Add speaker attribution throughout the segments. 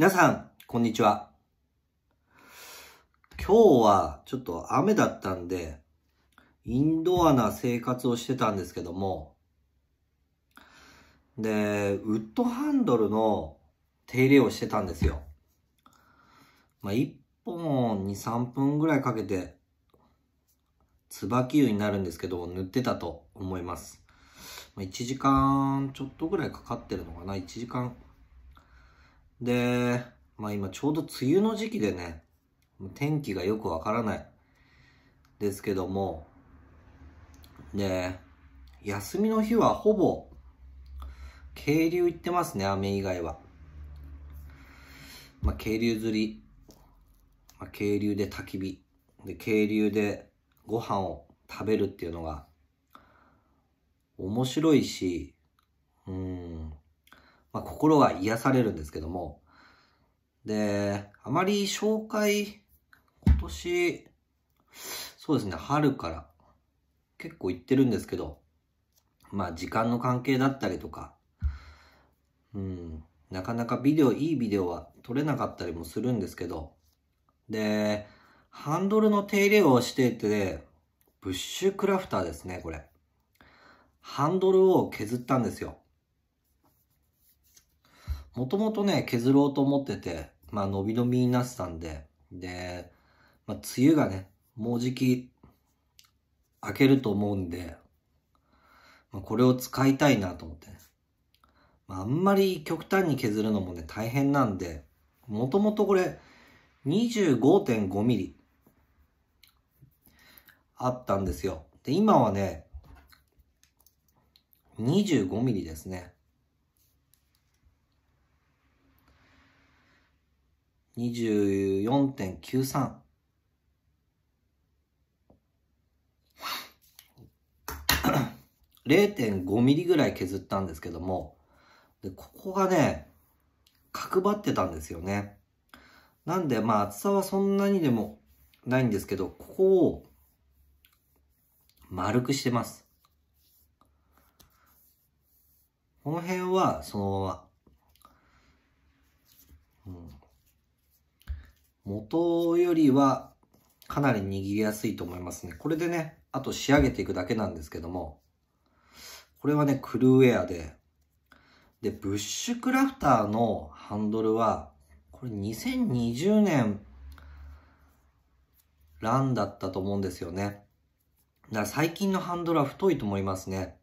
Speaker 1: 皆さん、こんにちは。今日はちょっと雨だったんで、インドアな生活をしてたんですけども、で、ウッドハンドルの手入れをしてたんですよ。まあ、1本2、3分ぐらいかけて、椿湯になるんですけど、塗ってたと思います。1時間ちょっとぐらいかかってるのかな ?1 時間で、まあ今ちょうど梅雨の時期でね、天気がよくわからないですけども、で、休みの日はほぼ、渓流行ってますね、雨以外は。まあ、渓流釣り。まあ、渓流で焚き火。で、渓流でご飯を食べるっていうのが、面白いし、うん、まあ、心が癒されるんですけども、で、あまり紹介、今年、そうですね、春から結構行ってるんですけど、まあ時間の関係だったりとか、うん、なかなかビデオ、いいビデオは撮れなかったりもするんですけど、で、ハンドルの手入れをしてて、ブッシュクラフターですね、これ。ハンドルを削ったんですよ。もともとね、削ろうと思ってて、まあ、伸び伸びになってたんで、で、まあ、梅雨がね、もうじき、明けると思うんで、まあ、これを使いたいなと思って、ね、まあ、あんまり極端に削るのもね、大変なんで、もともとこれ、25.5ミリあったんですよ。で、今はね、25ミリですね。24.93。0.5 m m ぐらい削ったんですけども、で、ここがね、角張ってたんですよね。なんで、まあ、厚さはそんなにでもないんですけど、ここを丸くしてます。この辺はそのまま元よりはかなり握りやすいと思いますね。これでね、あと仕上げていくだけなんですけども、これはね、クルーウェアで、で、ブッシュクラフターのハンドルは、これ2020年、ランだったと思うんですよね。だから最近のハンドルは太いと思いますね。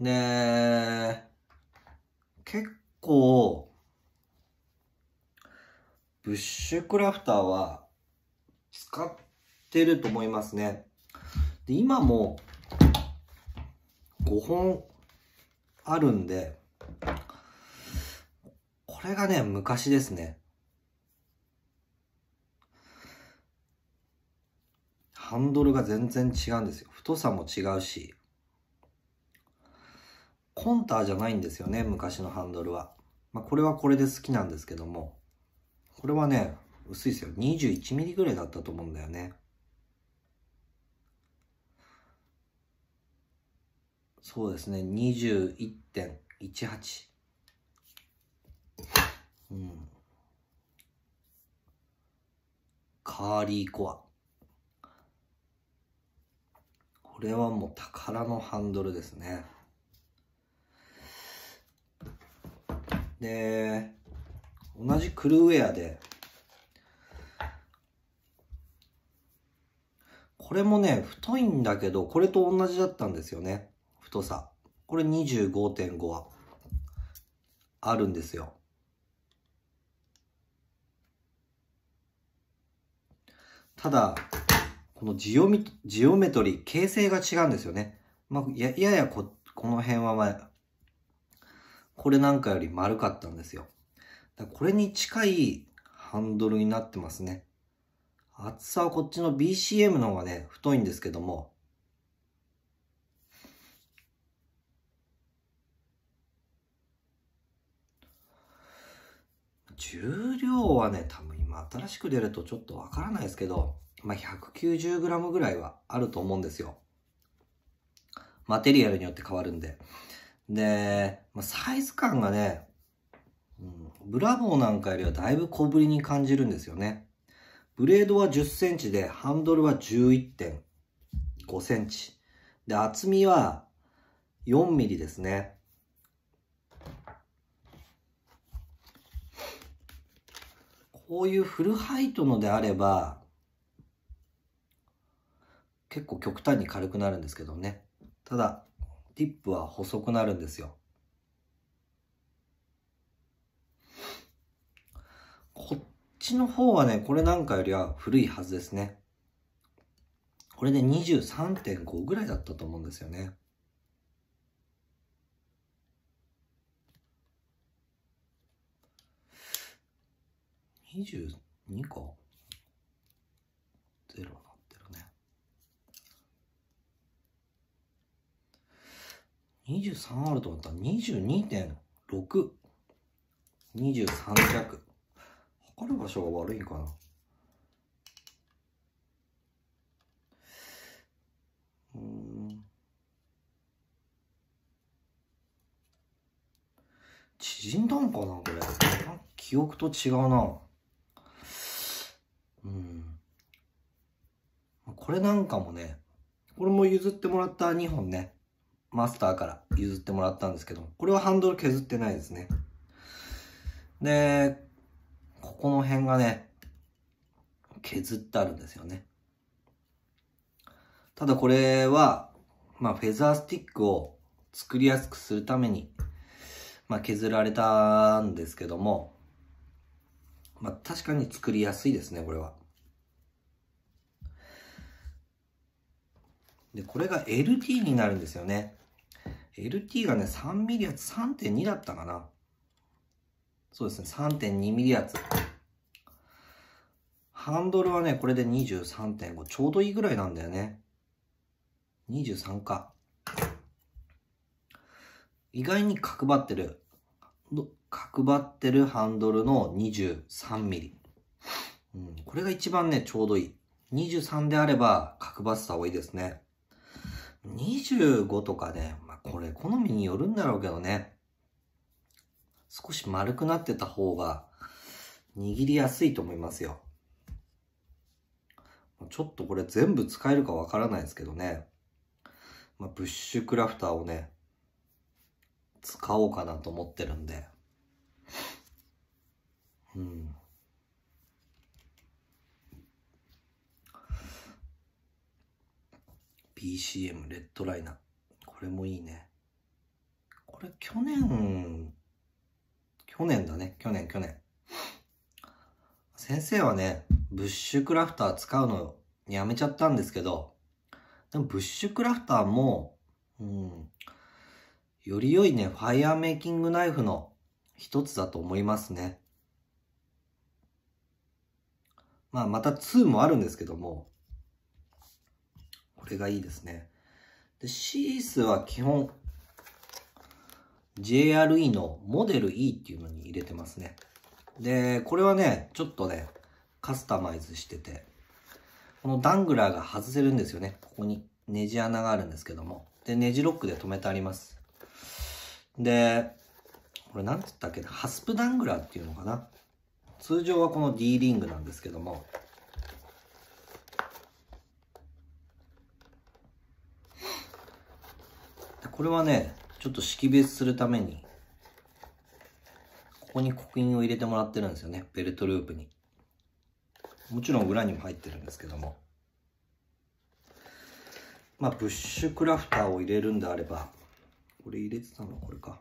Speaker 1: で、結構、ブッシュクラフターは使ってると思いますね。で、今も5本あるんで、これがね、昔ですね。ハンドルが全然違うんですよ。太さも違うし。コンターじゃないんですよね、昔のハンドルは。まあ、これはこれで好きなんですけども。これはね、薄いですよ。21ミリぐらいだったと思うんだよね。そうですね、21.18。うん。カーリーコア。これはもう宝のハンドルですね。で、同じクルーウェアで、これもね、太いんだけど、これと同じだったんですよね。太さ。これ25.5は、あるんですよ。ただ、このジオミジオメトリ、ー、形成が違うんですよね。まあ、やややここの辺は、まあ、これなんかより丸かったんですよ。これに近いハンドルになってますね。厚さはこっちの BCM の方がね、太いんですけども、重量はね、多分今新しく出るとちょっとわからないですけど、まあ、190g ぐらいはあると思うんですよ。マテリアルによって変わるんで。で、まあ、サイズ感がね、ブラボーなんかよりはだいぶ小ぶりに感じるんですよね。ブレードは10センチで、ハンドルは11.5センチ。で、厚みは4ミリですね。こういうフルハイトのであれば、結構極端に軽くなるんですけどね。ただ、ティップは細くなるんですよ。こっちの方はね、これなんかよりは古いはずですね。これで23.5ぐらいだったと思うんですよね。22かゼロなってるね23あると思ったら22.623弱測る場所が悪いんかなうん縮んだんかなこれ記憶と違うなうんこれなんかもねこれも譲ってもらった2本ねマスターから譲ってもらったんですけどこれはハンドル削ってないですねでここの辺がね、削ってあるんですよね。ただこれは、まあ、フェザースティックを作りやすくするために、まあ、削られたんですけども、まあ、確かに作りやすいですね、これは。で、これが LT になるんですよね。LT がね、3mm 厚3.2だったかな。そうですね、3.2ミリ厚。ハンドルはね、これで23.5。ちょうどいいぐらいなんだよね。23か。意外に角張ってる。角張ってるハンドルの23ミリ。うん、これが一番ね、ちょうどいい。23であれば角張ってた方がいいですね。25とかね、まあ、これ好みによるんだろうけどね。少し丸くなってた方が握りやすいと思いますよ。ちょっとこれ全部使えるかわからないですけどね。まあ、ブッシュクラフターをね、使おうかなと思ってるんで。うん。BCM レッドライナー。これもいいね。これ去年去年だね、去年、去年。先生はね、ブッシュクラフター使うのやめちゃったんですけど、でもブッシュクラフターも、うん、より良いね、ファイアーメイキングナイフの一つだと思いますね。まあ、また2もあるんですけども、これがいいですね。で、シースは基本 JRE のモデル E っていうのに入れてますね。で、これはね、ちょっとね、カスタマイズしてて、このダングラーが外せるんですよね。ここにネジ穴があるんですけども。で、ネジロックで止めてあります。で、これなんつったっけな、ハスプダングラーっていうのかな。通常はこの D リングなんですけども、これはね、ちょっと識別するために、ここに刻印を入れてもらってるんですよね。ベルトループに。もちろん裏にも入ってるんですけども。まあ、ブッシュクラフターを入れるんであれば、これ入れてたのこれか。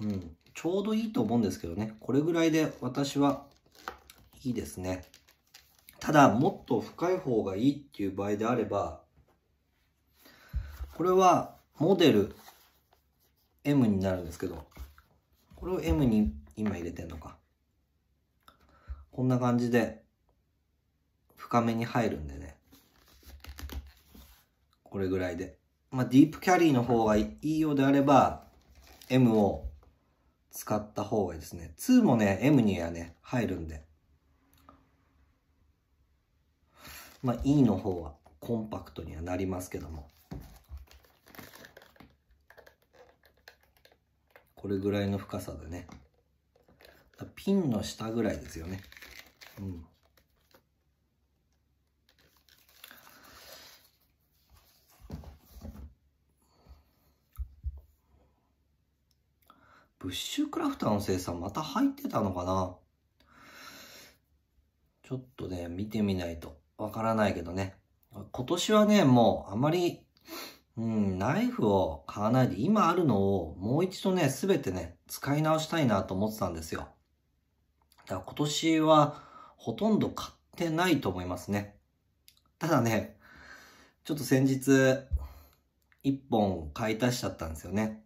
Speaker 1: うん。ちょうどいいと思うんですけどね。これぐらいで私はいいですね。ただ、もっと深い方がいいっていう場合であれば、これはモデル M になるんですけど、これを M に今入れてんのか。こんな感じで、深めに入るんでね。これぐらいで。まあ、ディープキャリーの方がいいようであれば、M を使った方がいいですね。2もね、M にはね、入るんで。まあ、E の方はコンパクトにはなりますけども。これぐらいの深さでね。ピンの下ぐらいですよね。うん。ブッシュクラフターの生産また入ってたのかなちょっとね、見てみないとわからないけどね。今年はね、もうあまりうん、ナイフを買わないで今あるのをもう一度ね、すべてね、使い直したいなと思ってたんですよ。だから今年はほとんど買ってないと思いますね。ただね、ちょっと先日、一本買い足しちゃったんですよね。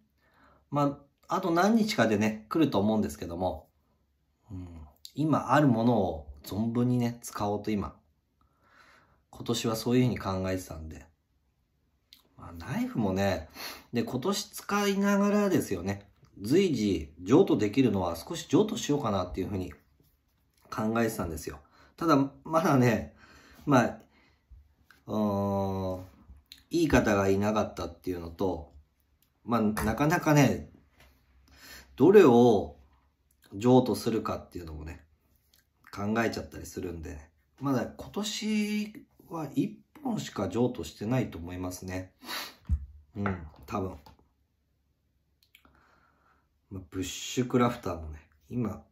Speaker 1: まあ、あと何日かでね、来ると思うんですけども、うん、今あるものを存分にね、使おうと今、今年はそういうふうに考えてたんで、まあ、ナイフもね、で、今年使いながらですよね、随時譲渡できるのは少し譲渡しようかなっていうふうに考えてたんですよ。ただ、まだね、まあ、うん、いい方がいなかったっていうのと、まあ、なかなかね、どれを譲渡するかっていうのもね、考えちゃったりするんで、ね、まだ今年は一本しか譲渡してないと思いますね。うん、多分。まあ、ブッシュクラフターもね、今、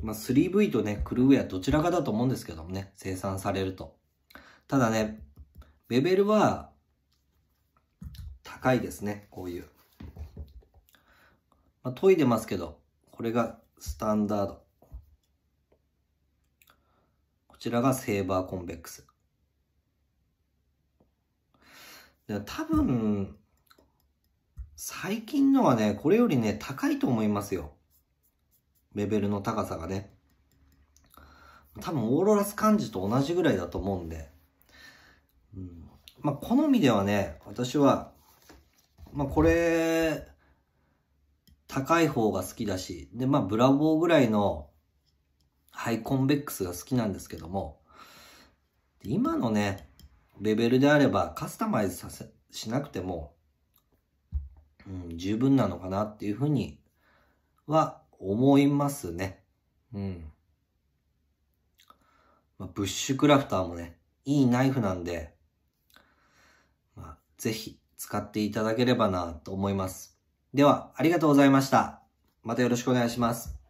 Speaker 1: まあ、3V とね、クルーウェアどちらかだと思うんですけどもね、生産されると。ただね、レベルは高いですね、こういう。まあ、研いでますけど、これがスタンダード。こちらがセーバーコンベックス。多分、最近のはね、これよりね、高いと思いますよ。レベルの高さがね。多分、オーロラス漢字と同じぐらいだと思うんで。うん、まあ、好みではね、私は、まあ、これ、高い方が好きだし、で、まあ、ブラボーぐらいのハイコンベックスが好きなんですけども、今のね、レベルであればカスタマイズさせしなくても、うん、十分なのかなっていうふうには思いますね。うん。まあ、ブッシュクラフターもね、いいナイフなんで、まあ、ぜひ使っていただければなと思います。では、ありがとうございました。またよろしくお願いします。